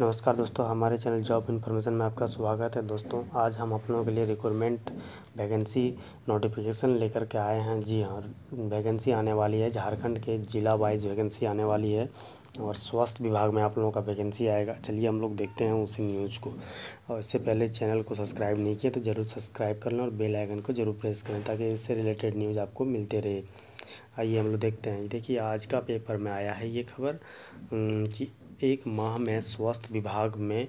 नमस्कार दोस्तों हमारे चैनल जॉब इन्फॉर्मेशन में आपका स्वागत है दोस्तों आज हम आप लोगों के लिए रिक्रूटमेंट वैकेंसी नोटिफिकेशन लेकर के आए हैं जी हाँ वैकेंसी आने वाली है झारखंड के ज़िला वाइज वैकेंसी आने वाली है और स्वास्थ्य विभाग में आप लोगों का वैकेंसी आएगा चलिए हम लोग देखते हैं उसी न्यूज़ को और इससे पहले चैनल को सब्सक्राइब नहीं किया तो ज़रूर सब्सक्राइब कर लें और बेल आइकन को ज़रूर प्रेस करें ताकि इससे रिलेटेड न्यूज़ आपको मिलते रहे आइए हम लोग देखते हैं देखिए आज का पेपर में आया है ये खबर कि एक माह में स्वास्थ्य विभाग में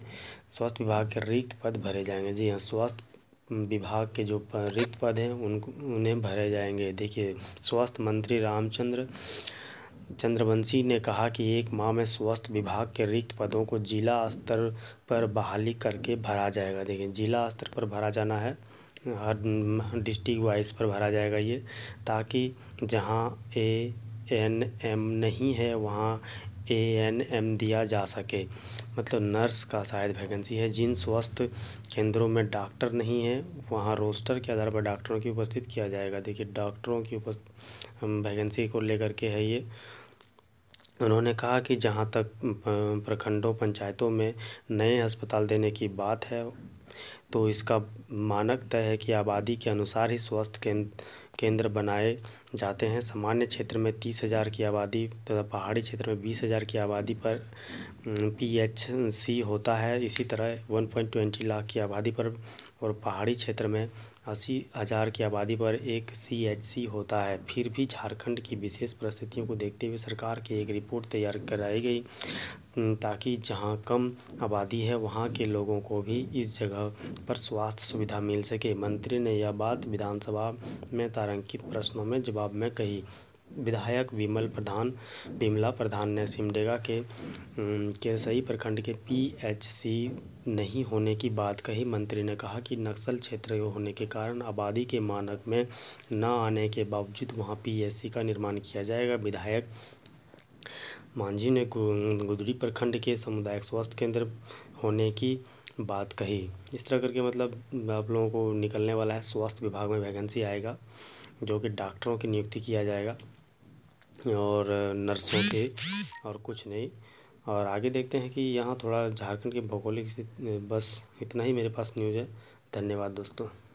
स्वास्थ्य विभाग के रिक्त पद भरे जाएंगे जी हाँ स्वास्थ्य विभाग के जो रिक्त पद हैं उन उन्हें भरे जाएंगे देखिए स्वास्थ्य मंत्री रामचंद्र चंद्रवंशी ने कहा कि एक माह में स्वास्थ्य विभाग के रिक्त पदों को जिला स्तर पर बहाली करके भरा जाएगा देखिए जिला स्तर पर भरा जाना है हर डिस्ट्रिक्ट वाइज पर भरा जाएगा ये ताकि जहाँ ए एन एम नहीं है वहाँ ए एन एम दिया जा सके मतलब नर्स का शायद वैकेंसी है जिन स्वास्थ्य केंद्रों में डॉक्टर नहीं है वहाँ रोस्टर के आधार पर डॉक्टरों की उपस्थित किया जाएगा देखिए डॉक्टरों की वैकेंसी को लेकर के है ये उन्होंने कहा कि जहाँ तक प्रखंडों पंचायतों में नए अस्पताल देने की बात है तो इसका मानक तय है कि आबादी के अनुसार ही स्वास्थ्य केंद्र केंद्र बनाए जाते हैं सामान्य क्षेत्र में तीस हज़ार की आबादी तथा पहाड़ी क्षेत्र में बीस हज़ार की आबादी पर पी एच सी होता है इसी तरह वन पॉइंट ट्वेंटी लाख की आबादी पर और पहाड़ी क्षेत्र में अस्सी हज़ार की आबादी पर एक सी एच सी होता है फिर भी झारखंड की विशेष परिस्थितियों को देखते हुए सरकार की एक रिपोर्ट तैयार कराई गई ताकि जहां कम आबादी है वहां के लोगों को भी इस जगह पर स्वास्थ्य सुविधा मिल सके मंत्री ने यह बात विधानसभा में तारा अंकित प्रश्नों में जवाब में कही विधायक विमल प्रधान विमला प्रधान ने सिमडेगा के केसई प्रखंड के पीएचसी नहीं होने की बात कही मंत्री ने कहा कि नक्सल क्षेत्र होने के कारण आबादी के मानक में न आने के बावजूद वहां पीएचसी का निर्माण किया जाएगा विधायक मांझी ने गुदड़ी प्रखंड के सामुदायिक स्वास्थ्य केंद्र होने की बात कही इस तरह करके मतलब आप लोगों को निकलने वाला है स्वास्थ्य विभाग में वैकेंसी आएगा जो कि डॉक्टरों की नियुक्ति किया जाएगा और नर्सों के और कुछ नहीं और आगे देखते हैं कि यहाँ थोड़ा झारखंड के भौगोलिक बस इतना ही मेरे पास न्यूज़ है धन्यवाद दोस्तों